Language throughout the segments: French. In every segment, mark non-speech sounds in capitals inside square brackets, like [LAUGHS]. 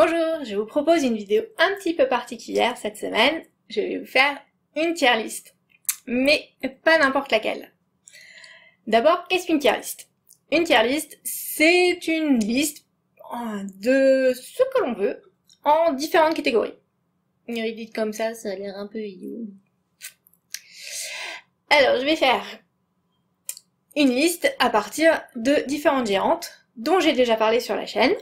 Bonjour, je vous propose une vidéo un petit peu particulière cette semaine. Je vais vous faire une tier list, mais pas n'importe laquelle. D'abord, qu'est-ce qu'une tier list Une tier list, c'est une liste de ce que l'on veut en différentes catégories. Une dit comme ça, ça a l'air un peu idiot. Alors, je vais faire une liste à partir de différentes géantes dont j'ai déjà parlé sur la chaîne.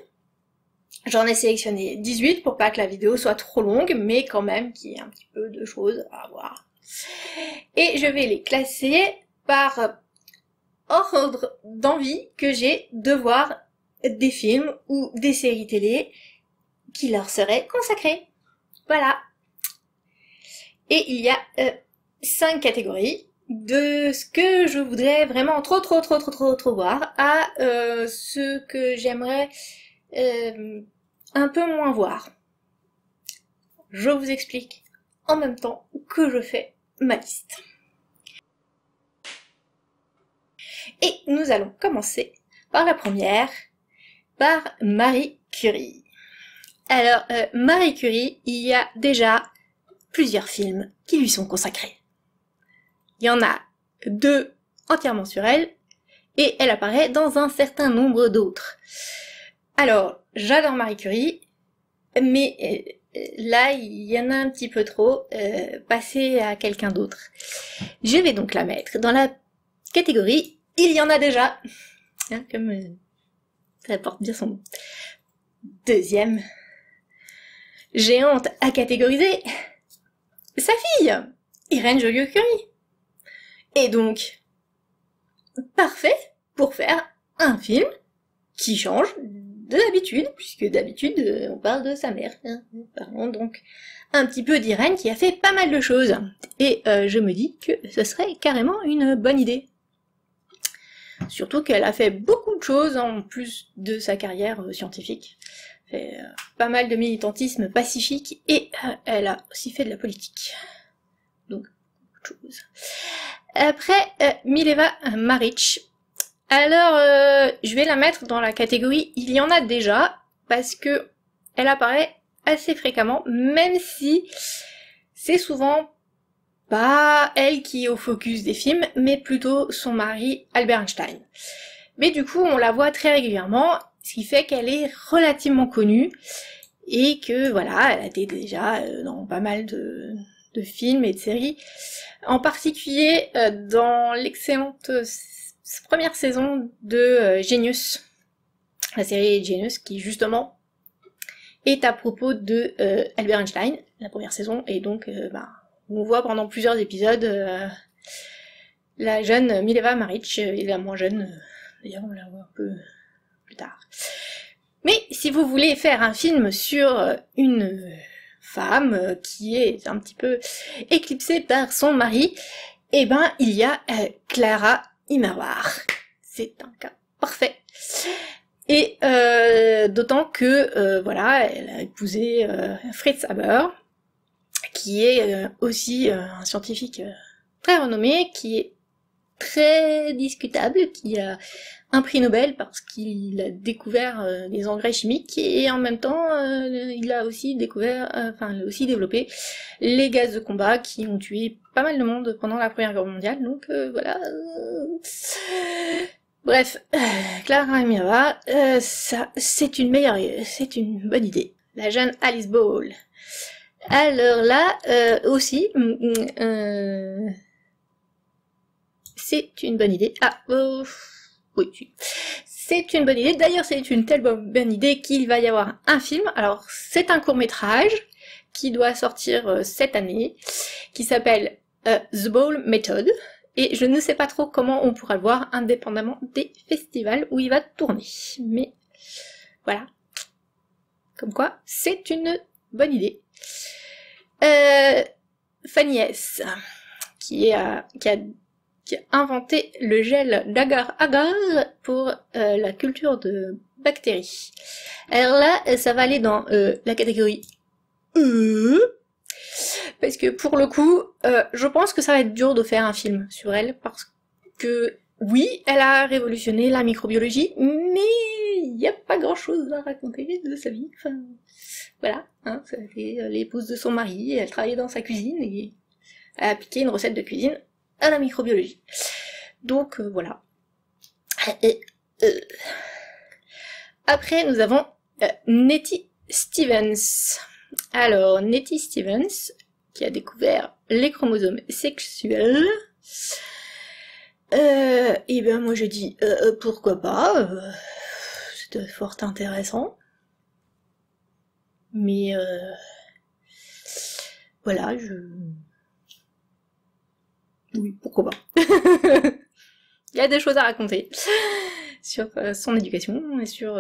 J'en ai sélectionné 18 pour pas que la vidéo soit trop longue, mais quand même qu'il y ait un petit peu de choses à voir. Et je vais les classer par ordre d'envie que j'ai de voir des films ou des séries télé qui leur seraient consacrées. Voilà. Et il y a 5 euh, catégories de ce que je voudrais vraiment trop trop trop trop trop trop voir à euh, ce que j'aimerais euh, un peu moins voir. Je vous explique en même temps que je fais ma liste. Et nous allons commencer par la première, par Marie Curie. Alors, euh, Marie Curie, il y a déjà plusieurs films qui lui sont consacrés. Il y en a deux entièrement sur elle, et elle apparaît dans un certain nombre d'autres. Alors, j'adore Marie Curie, mais euh, là, il y en a un petit peu trop. Euh, passer à quelqu'un d'autre. Je vais donc la mettre dans la catégorie Il y en a déjà. Hein, comme euh, ça porte bien son nom. Deuxième géante à catégoriser, sa fille, Irène Joliot-Curie. Et donc, parfait pour faire un film qui change de l'habitude, puisque d'habitude euh, on parle de sa mère. Hein, parlons donc un petit peu d'Irène qui a fait pas mal de choses. Et euh, je me dis que ce serait carrément une bonne idée. Surtout qu'elle a fait beaucoup de choses en plus de sa carrière euh, scientifique. Fait pas mal de militantisme pacifique et elle a aussi fait de la politique. Donc, beaucoup de choses. Après, Mileva Maric, alors, euh, je vais la mettre dans la catégorie il y en a déjà, parce que elle apparaît assez fréquemment, même si c'est souvent pas elle qui est au focus des films, mais plutôt son mari Albert Einstein. Mais du coup, on la voit très régulièrement, ce qui fait qu'elle est relativement connue et que voilà, elle a été déjà euh, dans pas mal de, de films et de séries, en particulier euh, dans l'excellente première saison de euh, Genius. La série Genius qui justement est à propos de euh, Albert Einstein, la première saison, et donc euh, bah, on voit pendant plusieurs épisodes la jeune Mileva Maric, et la moins jeune, d'ailleurs on la voit un peu plus tard. Mais si vous voulez faire un film sur une femme qui est un petit peu éclipsée par son mari, eh ben il y a Clara Imawar. C'est un cas parfait. Et euh, d'autant que euh, voilà, elle a épousé euh, Fritz Haber, qui est aussi un scientifique très renommé, qui est très discutable, qui a un prix Nobel parce qu'il a découvert les euh, engrais chimiques et en même temps euh, il a aussi découvert, euh, enfin il aussi développé les gaz de combat qui ont tué pas mal de monde pendant la Première Guerre mondiale. Donc voilà. Bref, Clara Mira ça c'est une meilleure, c'est une bonne idée. La jeune Alice Ball. Alors là aussi. Mm, mm, c'est une bonne idée. Ah, oh, oui, c'est une bonne idée. D'ailleurs, c'est une telle bonne idée qu'il va y avoir un film. Alors, c'est un court métrage qui doit sortir euh, cette année, qui s'appelle euh, The Bowl Method. Et je ne sais pas trop comment on pourra le voir indépendamment des festivals où il va tourner. Mais voilà. Comme quoi, c'est une bonne idée. Euh, Fanny S, qui, est, euh, qui a qui a inventé le gel d'agar-agar pour euh, la culture de bactéries. Alors là, ça va aller dans euh, la catégorie E, parce que pour le coup, euh, je pense que ça va être dur de faire un film sur elle, parce que oui, elle a révolutionné la microbiologie, mais il n'y a pas grand-chose à raconter de sa vie. Enfin, voilà, hein, c'était euh, l'épouse de son mari, elle travaillait dans sa cuisine et a appliqué une recette de cuisine à la microbiologie. Donc euh, voilà. Euh, après, nous avons euh, Nettie Stevens. Alors, Nettie Stevens, qui a découvert les chromosomes sexuels. et bien moi je dis pourquoi pas, c'était fort intéressant. Mais voilà, je, oui, pourquoi pas. [LAUGHS] Il y a des choses à raconter [LAUGHS] sur euh, son éducation et sur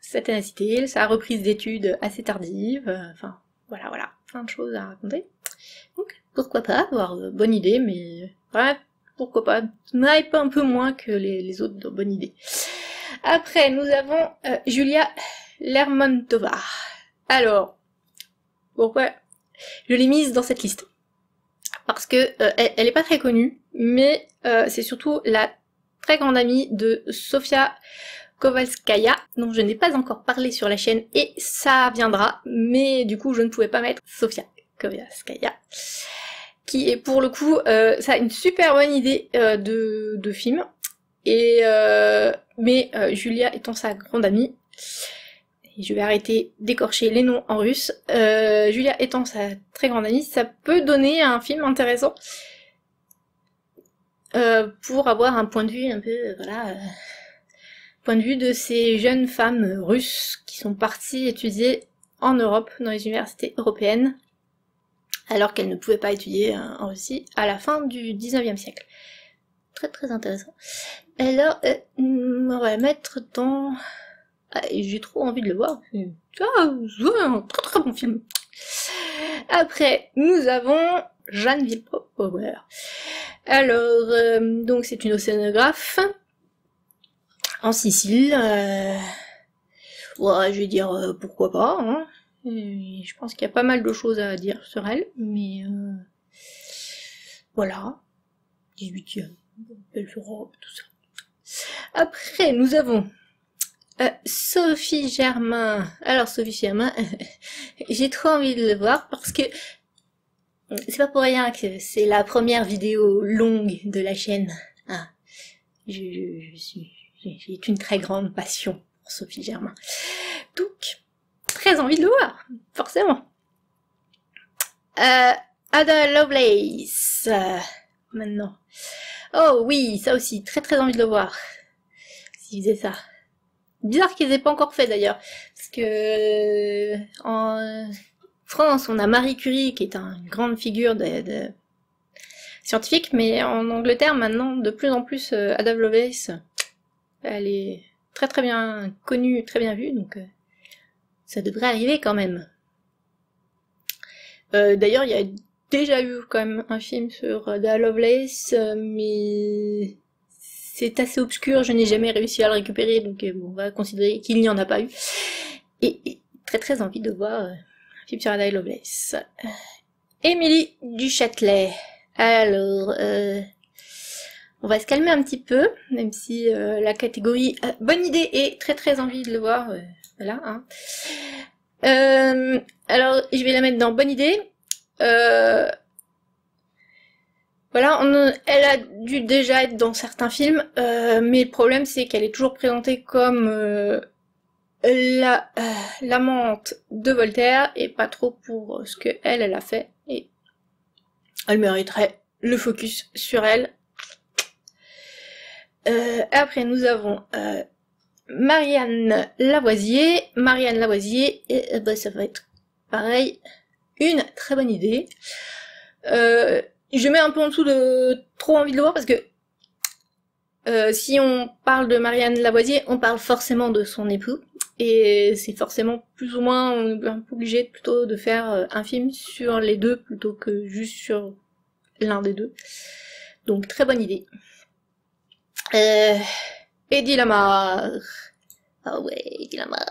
sa euh, ténacité, sa reprise d'études assez tardive, euh, enfin voilà, voilà, plein de choses à raconter. Donc pourquoi pas avoir bonne idée, mais bref, pourquoi pas, n'aille pas un peu moins que les, autres de bonne idée. Après, nous avons Julia Lermontova. Alors, pourquoi je l'ai mise dans cette liste parce qu'elle euh, n'est pas très connue, mais euh, c'est surtout la très grande amie de Sofia Kovalskaya, dont je n'ai pas encore parlé sur la chaîne et ça viendra, mais du coup je ne pouvais pas mettre Sofia Kovalskaya qui est pour le coup euh, ça a une super bonne idée de, de film et mais Julia étant sa grande amie je vais arrêter d'écorcher les noms en russe, euh, Julia étant sa très grande amie, ça peut donner un film intéressant euh, pour avoir un point de vue un peu, euh, voilà, point de vue de ces jeunes femmes russes qui sont parties étudier en Europe, dans les universités européennes, alors qu'elles ne pouvaient pas étudier en Russie à la fin du 19e siècle. Très très intéressant. Alors, on va mettre dans ah, j'ai trop envie de le voir. C'est mm. un très très bon film. Après, nous avons Jeanne Villepower. Alors, euh, donc c'est une océanographe en Sicile. Euh... je vais dire euh, pourquoi pas. Hein. Je pense qu'il y a pas mal de choses à dire sur elle, mais euh, voilà. 18e, belle robe, tout ça. Après, nous avons euh, Sophie Germain. Alors Sophie Germain, [LAUGHS] j'ai trop envie de le voir parce que c'est pas pour rien que c'est la première vidéo longue de la chaîne. Ah, j'ai une très grande passion pour Sophie Germain. Donc, très envie de le voir, forcément. Euh, Ada Lovelace, euh, maintenant. Oh oui, ça aussi, très très envie de le voir. Si faisait ça. Bizarre qu'ils aient pas encore fait d'ailleurs, parce que en France, on a Marie Curie qui est une grande figure de, scientifique, mais en Angleterre maintenant, de plus en plus, euh, Ada Lovelace, elle est très très bien connue, très bien vue, donc euh, ça devrait arriver quand même. Euh, d'ailleurs, il y a déjà eu quand même un film sur Ada Lovelace, mais c'est assez obscur, je n'ai jamais réussi à le récupérer, donc euh, on va considérer qu'il n'y en a pas eu. Et, très très envie de voir euh, Fipsarada Lovelace. Émilie Châtelet. Alors, euh, on va se calmer un petit peu, même si euh, la catégorie bonne idée est très très envie de le voir, voilà. Hein. alors, je vais la mettre dans bonne idée. Voilà, elle a dû déjà être dans certains films, euh, mais le problème c'est qu'elle est toujours présentée comme euh, la euh, l'amante de Voltaire et pas trop pour ce qu'elle, elle a fait et elle mériterait le focus sur elle. après nous avons Marianne Lavoisier. Marianne Lavoisier, et, bah, ça va être pareil, une très bonne idée. Euh, je mets un peu en dessous de trop envie de le voir parce que euh, si on parle de Marianne Lavoisier, on parle forcément de son époux. Et c'est forcément plus ou moins, obligé plutôt de faire euh, un film sur les deux plutôt que juste sur l'un des deux. Donc très bonne idée. Euh, Eddie Lamar. Ah ouais, Eddie Lamar.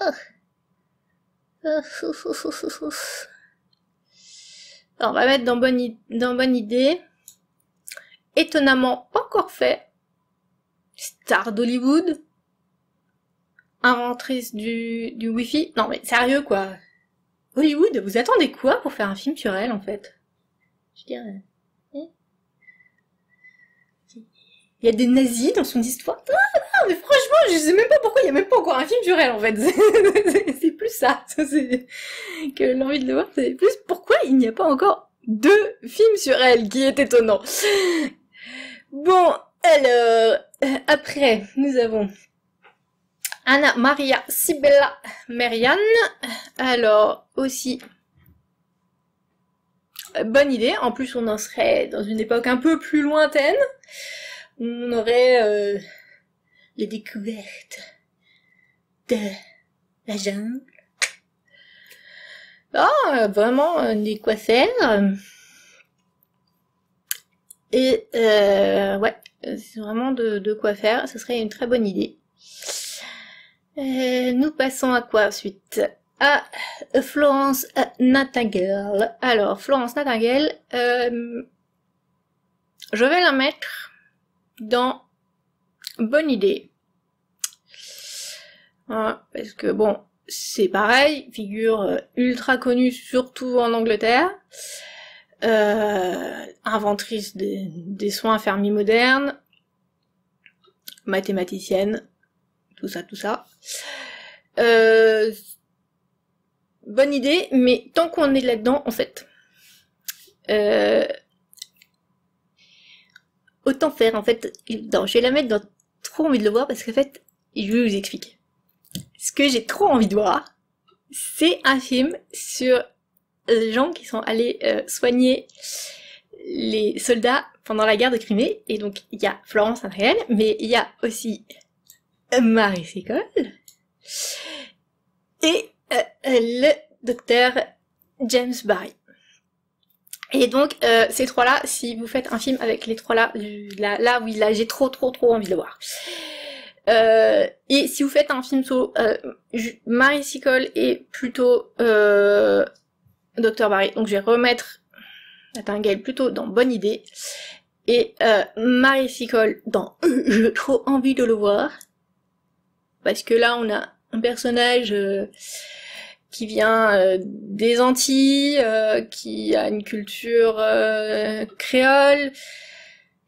Ah, [LAUGHS] ah, ah, alors, on va mettre dans bonne, idée. Étonnamment pas encore fait. Star d'Hollywood. Inventrice du, du Wi-Fi. Non mais sérieux quoi. Hollywood, vous attendez quoi pour faire un film sur elle en fait Je dirais. il y a des nazis dans son histoire. mais franchement, je sais même pas pourquoi il y a même pas encore un film sur elle en fait. [LAUGHS] c'est plus ça, [LAUGHS] ça que l'envie de le voir, c'est plus pourquoi il n'y a pas encore deux films sur elle, qui est étonnant. Bon, alors après, nous avons Anna Maria Sibella Merian. Alors aussi bonne idée. En plus, on en serait dans une époque un peu plus lointaine on aurait euh, les découvertes de la jungle. Ah, vraiment des quoi faire. Et euh, ouais, c'est vraiment de, quoi faire. Ce serait une très bonne idée. Euh, nous passons à quoi ensuite À ah, Florence Nightingale. Alors, Florence Nightingale, je vais la mettre dans Bonne idée. Ah, parce que bon, c'est pareil, figure euh, ultra connue surtout en Angleterre, euh, inventrice des, soins infirmiers modernes, mathématicienne, tout ça, tout ça. Euh, bonne idée, mais tant qu'on est là-dedans, en fait, autant faire. En fait, je vais la mettre dans trop envie de le voir parce qu'en fait, je vais vous expliquer. Ce que j'ai trop envie de voir, c'est un film sur les gens qui sont allés euh, soigner les soldats pendant la guerre de Crimée. Et donc, il y a Florence Andréel, mais il y a aussi Marie Sécole et euh, le docteur James Barry. Et donc, euh, ces trois-là, si vous faites un film avec les trois-là, là, là, oui, là, j'ai trop, trop, trop envie de le voir. Euh, et si vous faites un film sur euh, Marie Sicole est plutôt euh, Dr. Barry. Donc, je vais remettre Nathaniel plutôt dans Bonne Idée. Et euh, Marie Sicole dans J'ai trop envie de le voir. Parce que là, on a un personnage qui vient euh, des Antilles, euh, qui a une culture euh, créole,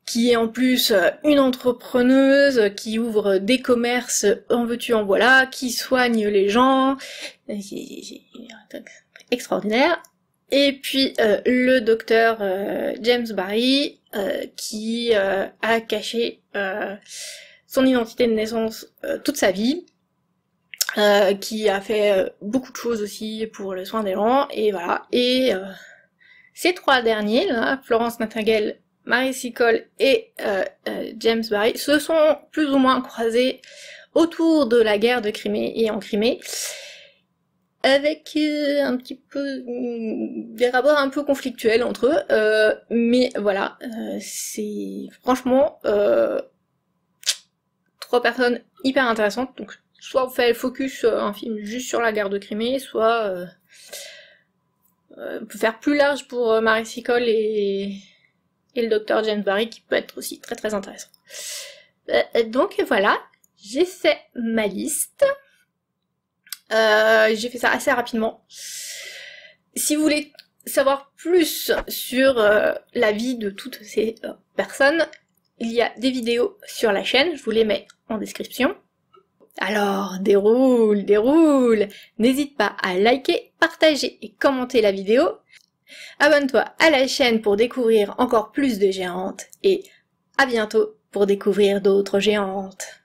qui est en plus une entrepreneuse, qui ouvre des commerces en veux-tu en voilà, qui soigne les gens, extraordinaire. Et puis le docteur James Barry, qui a caché son identité de naissance toute sa vie, euh, qui a fait euh, beaucoup de choses aussi pour le soin des gens, et voilà. Et euh, ces trois derniers, là, Florence Nightingale, Marie Sicole et James Barry, se sont plus ou moins croisés autour de la guerre de Crimée et en Crimée, avec un petit peu mm, des rapports un peu conflictuels entre eux, mais voilà, c'est franchement trois personnes hyper intéressantes, donc soit on fait le focus euh, un film juste sur la guerre de Crimée, soit on peut euh, faire plus large pour euh, Marie Sicole et, le docteur James Barry qui peut être aussi très très intéressant. donc voilà, j'ai fait ma liste. j'ai fait ça assez rapidement. Si vous voulez savoir plus sur la vie de toutes ces personnes, il y a des vidéos sur la chaîne, je vous les mets en description. Alors, déroule, déroule N'hésite pas à liker, partager et commenter la vidéo. Abonne-toi à la chaîne pour découvrir encore plus de géantes et à bientôt pour découvrir d'autres géantes.